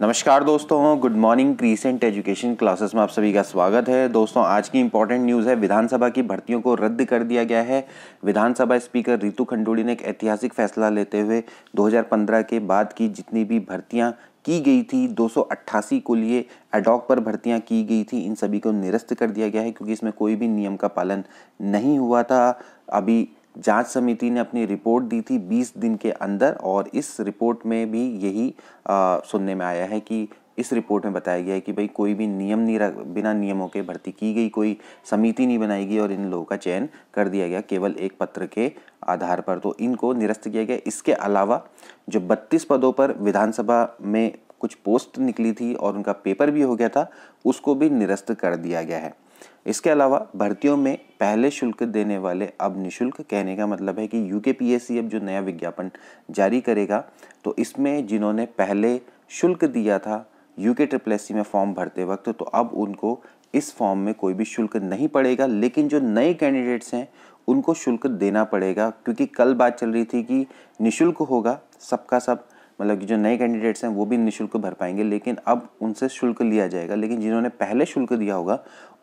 नमस्कार दोस्तों good morning recent education classes में आप सभी का स्वागत है दोस्तों आज की इंपॉर्टेंट न्यूज़ है विधानसभा की भर्तियों को रद्द कर दिया गया है विधानसभा स्पीकर रितु खंडूड़ी ने एक ऐतिहासिक फैसला लेते हुए 2015 के बाद की जितनी भी भर्तियां की गई थी 288 को लिए एडॉक पर भर्तियां की गई थी इन सभी को निरस्त कर दिया गया है क्योंकि इसमें कोई भी नियम का पालन नहीं हुआ था अभी जांच समिति ने अपनी रिपोर्ट दी थी 20 दिन के अंदर और इस रिपोर्ट में भी यही आ, सुनने में आया है कि इस रिपोर्ट में बताया गया है कि भाई कोई भी नियम नहीं रख बिना नियमों के भर्ती की गई कोई समिति नहीं बनाई गई और इन लोगों का चयन कर दिया गया केवल एक पत्र के आधार पर तो इनको निरस्त किया गया इसके अलावा जो बत्तीस पदों पर विधानसभा में कुछ पोस्ट निकली थी और उनका पेपर भी हो गया था उसको भी निरस्त कर दिया गया है इसके अलावा भर्तियों में पहले शुल्क देने वाले अब निशुल्क कहने का मतलब है कि यू के पी एस सी अब जो नया विज्ञापन जारी करेगा तो इसमें जिन्होंने पहले शुल्क दिया था यू के ट्रिपल एस सी में फॉर्म भरते वक्त तो अब उनको इस फॉर्म में कोई भी शुल्क नहीं पड़ेगा लेकिन जो नए कैंडिडेट्स हैं उनको शुल्क देना पड़ेगा क्योंकि कल बात चल रही थी कि निशुल्क होगा सबका सब मतलब कि जो नए कैंडिडेट्स हैं वो भी निःशुल्क भर पाएंगे लेकिन अब उनसे शुल्क लिया जाएगा लेकिन जिन्होंने पहले शुल्क दिया होगा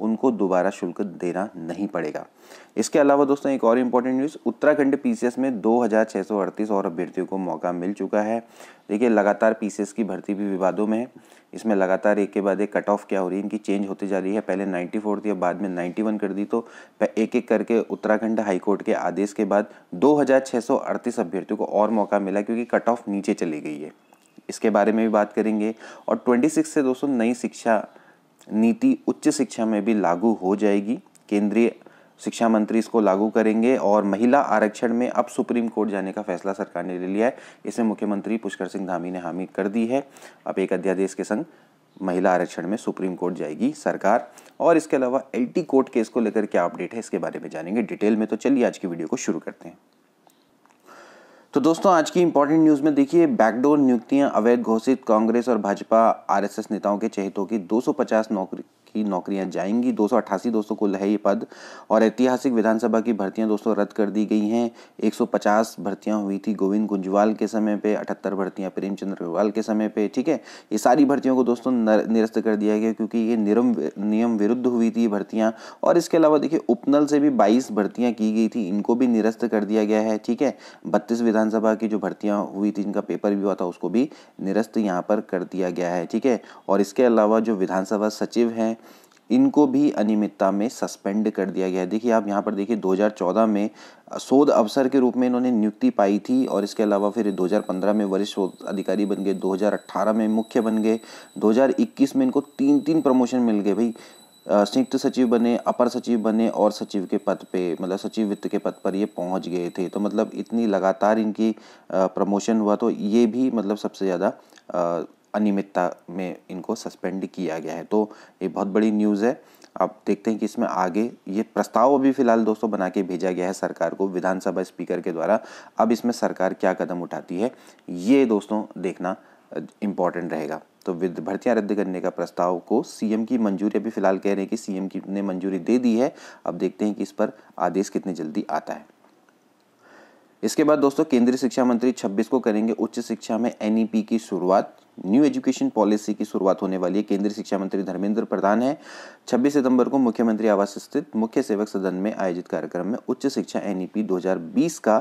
उनको दोबारा शुल्क देना नहीं पड़ेगा इसके अलावा दोस्तों एक और इम्पॉर्टेंट न्यूज़ उत्तराखंड पीसीएस में दो और अभ्यर्थियों को मौका मिल चुका है देखिए लगातार पीसीएस की भर्ती भी विवादों में है इसमें लगातार एक के बाद एक कट ऑफ क्या हो रही है इनकी चेंज होती जा रही है पहले नाइन्टी फोर थी बाद में नाइन्टी वन कर दी तो एक एक करके उत्तराखंड हाईकोर्ट के आदेश के बाद दो अभ्यर्थियों को और मौका मिला क्योंकि कट ऑफ नीचे चली गई है इसके बारे में भी बात करेंगे और 26 से दोस्तों नई शिक्षा नीति उच्च शिक्षा में भी लागू हो जाएगी केंद्रीय शिक्षा मंत्री इसको लागू करेंगे और महिला आरक्षण में अब सुप्रीम कोर्ट जाने का फैसला सरकार ने ले लिया है इसमें मुख्यमंत्री पुष्कर सिंह धामी ने हामी कर दी है अब एक अध्यादेश के संग महिला आरक्षण में सुप्रीम कोर्ट जाएगी सरकार और इसके अलावा एल कोर्ट केस को लेकर क्या अपडेट है इसके बारे में जानेंगे डिटेल में तो चलिए आज की वीडियो को शुरू करते हैं तो दोस्तों आज की इंपॉर्टेंट न्यूज़ में देखिए बैकडोर नियुक्तियां अवैध घोषित कांग्रेस और भाजपा आरएसएस नेताओं के चहितों की 250 नौकरी की नौकरियां जाएंगी दो दोस्तों कुल है ये पद और ऐतिहासिक विधानसभा की भर्तियां दोस्तों रद्द कर दी गई हैं 150 भर्तियां हुई थी गोविंद गुंजवाल के समय पे 78 भर्तियां प्रेमचंद्र अग्रवाल के समय पे ठीक है ये सारी भर्तियों को दोस्तों निरस्त कर दिया गया क्योंकि ये निरम नियम विरुद्ध हुई थी भर्तियाँ और इसके अलावा देखिए उपनल से भी बाईस भर्तियाँ की गई थी इनको भी निरस्त कर दिया गया है ठीक है बत्तीस विधानसभा की जो भर्तियाँ हुई थी जिनका पेपर भी हुआ था उसको भी निरस्त यहाँ पर कर दिया गया है ठीक है और इसके अलावा जो विधानसभा सचिव हैं इनको भी अनियमितता में सस्पेंड कर दिया गया है देखिए आप यहाँ पर देखिए 2014 में शोध अवसर के रूप में इन्होंने नियुक्ति पाई थी और इसके अलावा फिर 2015 में वरिष्ठ शोध अधिकारी बन गए 2018 में मुख्य बन गए 2021 में इनको तीन तीन प्रमोशन मिल गए भाई संयुक्त सचिव बने अपर सचिव बने और सचिव के पद पे मतलब सचिव वित्त के पद पर ये पहुंच गए थे तो मतलब इतनी लगातार इनकी प्रमोशन हुआ तो ये भी मतलब सबसे ज़्यादा अनियमितता में इनको सस्पेंड किया गया है तो ये बहुत बड़ी न्यूज़ है आप देखते हैं कि इसमें आगे ये प्रस्ताव अभी फिलहाल दोस्तों बना के भेजा गया है सरकार को विधानसभा स्पीकर के द्वारा अब इसमें सरकार क्या कदम उठाती है ये दोस्तों देखना इम्पॉर्टेंट रहेगा तो भर्तियां रद्द करने का प्रस्ताव को सीएम की मंजूरी अभी फिलहाल कह रहे हैं कि सीएम की ने मंजूरी दे दी है अब देखते हैं कि इस पर आदेश कितनी जल्दी आता है इसके बाद दोस्तों केंद्रीय शिक्षा मंत्री 26 को करेंगे उच्च शिक्षा में एन e की शुरुआत न्यू एजुकेशन पॉलिसी की शुरुआत होने वाली है केंद्रीय शिक्षा मंत्री धर्मेंद्र प्रधान है 26 सितंबर को मुख्यमंत्री आवास स्थित मुख्य सेवक सदन में आयोजित कार्यक्रम में उच्च शिक्षा एन 2020 e का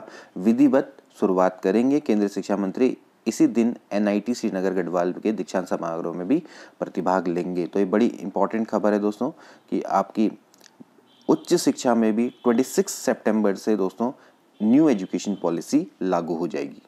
विधिवत शुरुआत करेंगे केंद्रीय शिक्षा मंत्री इसी दिन एनआईटी श्रीनगर गढ़वाल के दीक्षांत समारोह में भी प्रतिभाग लेंगे तो ये बड़ी इंपॉर्टेंट खबर है दोस्तों कि आपकी उच्च शिक्षा में भी 26 सितंबर से दोस्तों न्यू एजुकेशन पॉलिसी लागू हो जाएगी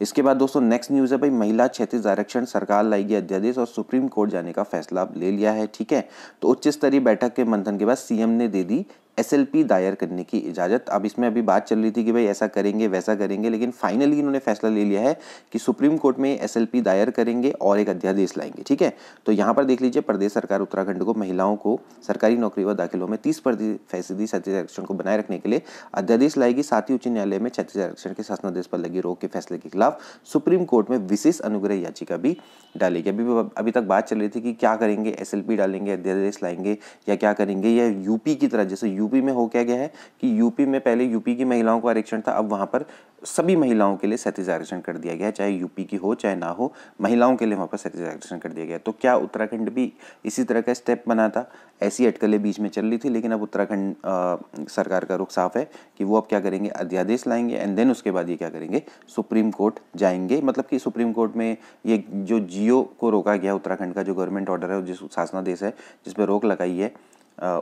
इसके बाद दोस्तों नेक्स्ट न्यूज़ है भाई महिला क्षेत्रीय आरक्षण सरकार लाएगी अध्यादेश और सुप्रीम कोर्ट जाने का फैसला ले लिया है ठीक है तो उच्च स्तरीय बैठक के मंथन के बाद सीएम ने दे दी एस दायर करने की इजाज़त अब इसमें अभी बात चल रही थी कि भाई ऐसा करेंगे वैसा करेंगे लेकिन फाइनली इन्होंने फैसला ले लिया है कि सुप्रीम कोर्ट में एस दायर करेंगे और एक अध्यादेश लाएंगे ठीक है तो यहाँ पर देख लीजिए प्रदेश सरकार उत्तराखंड को महिलाओं को सरकारी नौकरी व दाखिलों में तीस फैसदी क्षतिज आरक्षण को बनाए रखने के लिए अध्यादेश लाएगी साथ ही उच्च न्यायालय में क्षतिज आरक्षण के शासनादेश पर लगी रोक के फैसले के खिलाफ सुप्रीम कोर्ट में विशेष अनुग्रह याचिका भी डालेगी अभी अभी तक बात चल रही थी कि क्या करेंगे एस डालेंगे अध्यादेश लाएंगे या क्या करेंगे या यूपी की तरह जैसे यूपी में हो क्या गया है कि यूपी में पहले यूपी की महिलाओं को आरक्षण था अब वहाँ पर सभी महिलाओं के लिए सैंतीस आरक्षण कर दिया गया चाहे यूपी की हो चाहे ना हो महिलाओं के लिए वहाँ पर सैंतीस आरक्षण कर दिया गया तो क्या उत्तराखंड भी इसी तरह का स्टेप बना था ऐसी अटकलें बीच में चल रही थी लेकिन अब उत्तराखंड सरकार का रुख साफ है कि वो अब क्या करेंगे अध्यादेश लाएंगे एंड देन उसके बाद ये क्या करेंगे सुप्रीम कोर्ट जाएंगे मतलब कि सुप्रीम कोर्ट में ये जो जियो को रोका गया उत्तराखंड का जो गवर्नमेंट ऑर्डर है जिस शासनादेश है जिस पर रोक लगाई है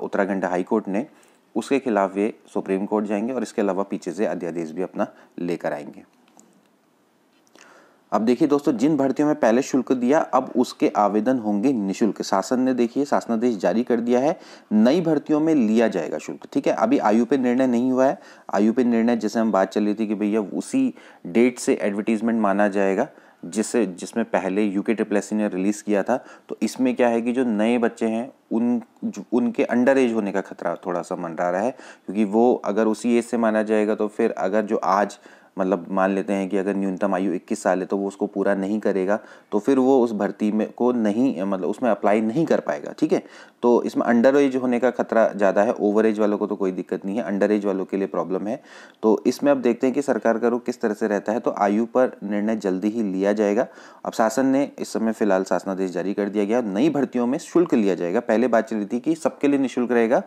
उत्तराखंड हाई कोर्ट ने उसके खिलाफ ये सुप्रीम कोर्ट जाएंगे और इसके अलावा पीछे से अध्यादेश भी अपना लेकर आएंगे अब देखिए दोस्तों जिन भर्तियों में पहले शुल्क दिया अब उसके आवेदन होंगे निशुल्क शासन ने देखिए शासनादेश जारी कर दिया है नई भर्तियों में लिया जाएगा शुल्क ठीक है अभी आयु पे निर्णय नहीं हुआ है आयु पे निर्णय जैसे हम बात चल रही थी कि भैया उसी डेट से एडवर्टीजमेंट माना जाएगा जिसे जिसमें पहले यूके ट्रिप्लेसी ने रिलीज़ किया था तो इसमें क्या है कि जो नए बच्चे हैं उन उनके अंडर एज होने का खतरा थोड़ा सा मंडरा रहा है क्योंकि वो अगर उसी एज से माना जाएगा तो फिर अगर जो आज मतलब मान लेते हैं कि अगर न्यूनतम आयु 21 साल है तो वो उसको पूरा नहीं करेगा तो फिर वो उस भर्ती में को नहीं मतलब उसमें अप्लाई नहीं कर पाएगा ठीक है तो इसमें अंडर एज होने का खतरा ज़्यादा है ओवर एज वालों को तो कोई दिक्कत नहीं है अंडर एज वालों के लिए प्रॉब्लम है तो इसमें अब देखते हैं कि सरकार का रुख किस तरह से रहता है तो आयु पर निर्णय जल्दी ही लिया जाएगा अब शासन ने इस समय फिलहाल शासनादेश जारी कर दिया गया नई भर्तियों में शुल्क लिया जाएगा पहले बात चल रही थी कि सबके लिए निःशुल्क रहेगा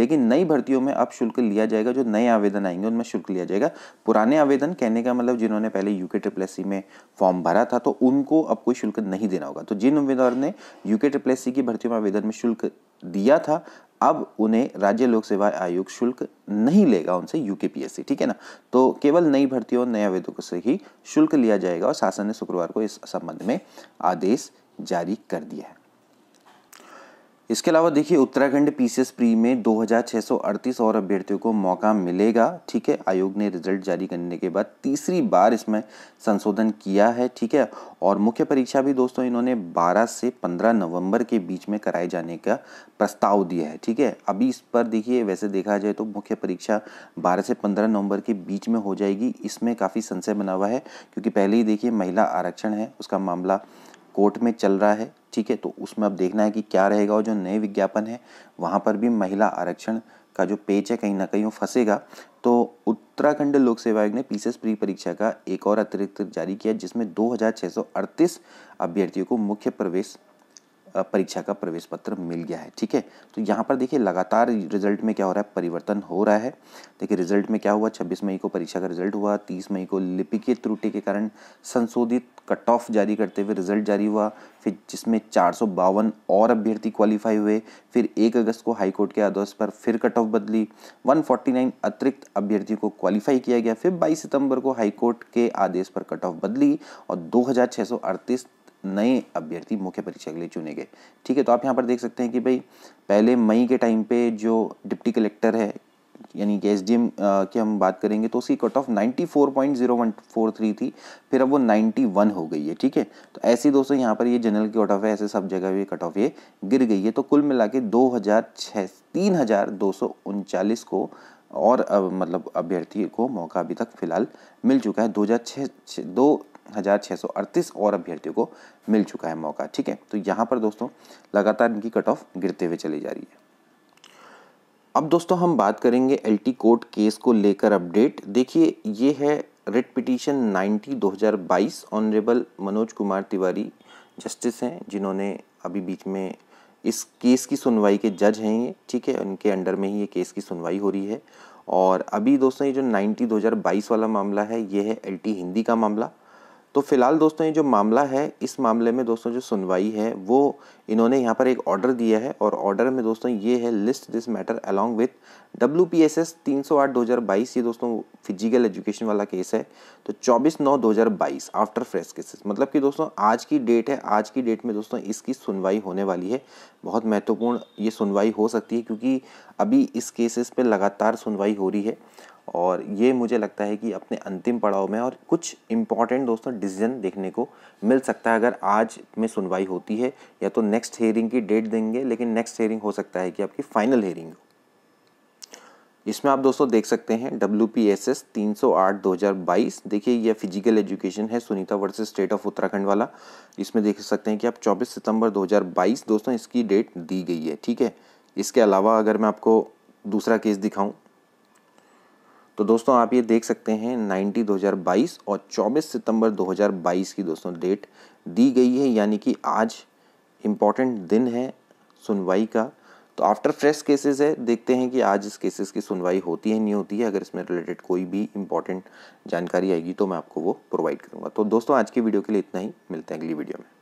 लेकिन नई भर्तियों में अब शुल्क लिया जाएगा जो नए आवेदन आएंगे उनमें शुल्क लिया जाएगा पुराने आवेदन कहने का मतलब जिन्होंने पहले यूके ट्रिपल एस में फॉर्म भरा था तो उनको अब कोई शुल्क नहीं देना होगा तो जिन उम्मीदवार ने यूके ट्रिपल एस की भर्ती में आवेदन में शुल्क दिया था अब उन्हें राज्य लोक सेवा आयोग शुल्क नहीं लेगा उनसे यूके सी ठीक है ना तो केवल नई भर्तियों नए आवेदकों से ही शुल्क लिया जाएगा और शासन ने शुक्रवार को इस संबंध में आदेश जारी कर दिया है इसके अलावा देखिए उत्तराखंड पीसीएस प्री में 2638 और अभ्यर्थियों को मौका मिलेगा ठीक है आयोग ने रिजल्ट जारी करने के बाद तीसरी बार इसमें संशोधन किया है ठीक है और मुख्य परीक्षा भी दोस्तों इन्होंने 12 से 15 नवंबर के बीच में कराए जाने का प्रस्ताव दिया है ठीक है अभी इस पर देखिए वैसे देखा जाए तो मुख्य परीक्षा बारह से पंद्रह नवम्बर के बीच में हो जाएगी इसमें काफ़ी संशय बना हुआ है क्योंकि पहले ही देखिए महिला आरक्षण है उसका मामला कोर्ट में चल रहा है ठीक है तो उसमें अब देखना है कि क्या रहेगा और जो नए विज्ञापन है वहाँ पर भी महिला आरक्षण का जो पेज है कहीं ना कहीं वो फंसेगा तो उत्तराखंड लोक सेवा आयोग ने पीसीएस प्री परीक्षा का एक और अतिरिक्त जारी किया जिसमें 2638 अभ्यर्थियों को मुख्य प्रवेश परीक्षा का प्रवेश पत्र मिल गया है ठीक है तो यहाँ पर देखिए लगातार रिजल्ट में क्या हो रहा है परिवर्तन हो रहा है देखिए रिजल्ट में क्या हुआ छब्बीस मई को परीक्षा का रिजल्ट हुआ तीस मई को लिपिकीय त्रुटि के कारण संशोधित कट ऑफ जारी करते हुए रिजल्ट जारी हुआ फिर जिसमें चार और अभ्यर्थी क्वालिफाई हुए फिर एक अगस्त को हाईकोर्ट के आदेश पर फिर कट ऑफ बदली वन अतिरिक्त अभ्यर्थियों को क्वालिफाई किया गया फिर बाईस सितंबर को हाईकोर्ट के आदेश पर कट ऑफ बदली और दो नए अभ्यर्थी मुख्य परीक्षा के लिए चुने गए ठीक है तो आप यहाँ पर देख सकते हैं कि भाई पहले मई के टाइम पे जो डिप्टी कलेक्टर है यानी कि एस डी एम की हम बात करेंगे तो उसकी cut off ninety four point zero one four three थी फिर अब वो नाइन्टी वन हो गई है ठीक है तो ऐसी दोस्तों यहाँ पर ये जनरल की कट ऑफ है ऐसे सब जगह भी कट ऑफ ये गिर गई है तो कुल मिला के दो हज़ार छः तीन हज़ार दो सौ उनचालीस को और अब मतलब अभ्यर्थी को मौका अभी तक फिलहाल मिल चुका है दो हज़ार छः दो हज़ार छः सौ अड़तीस और अभ्यर्थियों को मिल चुका है मौका ठीक है तो यहाँ पर दोस्तों लगातार इनकी कट ऑफ गिरते हुए चली जा रही है अब दोस्तों हम बात करेंगे एल कोर्ट केस को लेकर अपडेट देखिए ये है writ petition 90 2022 honourable Manoj Kumar Tiwari justice हैं जिन्होंने अभी बीच में इस केस की सुनवाई के जज हैं ये ठीक है उनके अंडर में ही ये केस की सुनवाई हो रही है और अभी दोस्तों ये जो 90 2022 वाला मामला है ये है एलटी हिंदी का मामला तो फिलहाल दोस्तों ये जो मामला है इस मामले में दोस्तों जो सुनवाई है वो इन्होंने यहाँ पर एक ऑर्डर दिया है और ऑर्डर में दोस्तों ये है list this matter along with W P S S तीन सौ आठ दो हज़ार बाईस ये दोस्तों फिजिकल एजुकेशन वाला केस है तो चौबीस नौ दो हज़ार बाईस आफ्टर फ्रेश केसेस मतलब कि दोस्तों आज की डेट है आज की डेट में दोस्तों इसकी सुनवाई होने वाली है बहुत महत्वपूर्ण ये सुनवाई हो सकती है क्योंकि अभी इस केसेस पे लगातार सुनवाई हो रही है और ये मुझे लगता है कि अपने अंतिम पड़ाव में और कुछ इम्पॉर्टेंट दोस्तों डिसीजन देखने को मिल सकता है अगर आज में सुनवाई होती है या तो नेक्स्ट हेयरिंग की डेट देंगे लेकिन नेक्स्ट हेयरिंग हो सकता है कि आपकी फाइनल हेयरिंग हो इसमें आप दोस्तों देख सकते हैं डब्ल्यू पी एस एस तीन सौ आठ दो हज़ार बाईस देखिए यह फिजिकल एजुकेशन है Sunita versus state of Uttarakhand वाला इसमें देख सकते हैं कि आप चौबीस सितंबर दो हज़ार बाईस दोस्तों इसकी डेट दी गई है ठीक है इसके अलावा अगर मैं आपको दूसरा केस दिखाऊं तो दोस्तों आप ये देख सकते हैं 90 2022 और 24 सितंबर 2022 की दोस्तों डेट दी गई है यानी कि आज इम्पॉर्टेंट दिन है सुनवाई का तो आफ्टर फ्रेश केसेस है देखते हैं कि आज इस केसेस की सुनवाई होती है नहीं होती है अगर इसमें रिलेटेड कोई भी इम्पॉर्टेंट जानकारी आएगी तो मैं आपको वो प्रोवाइड करूँगा तो दोस्तों आज की वीडियो के लिए इतना ही मिलते हैं अगली वीडियो में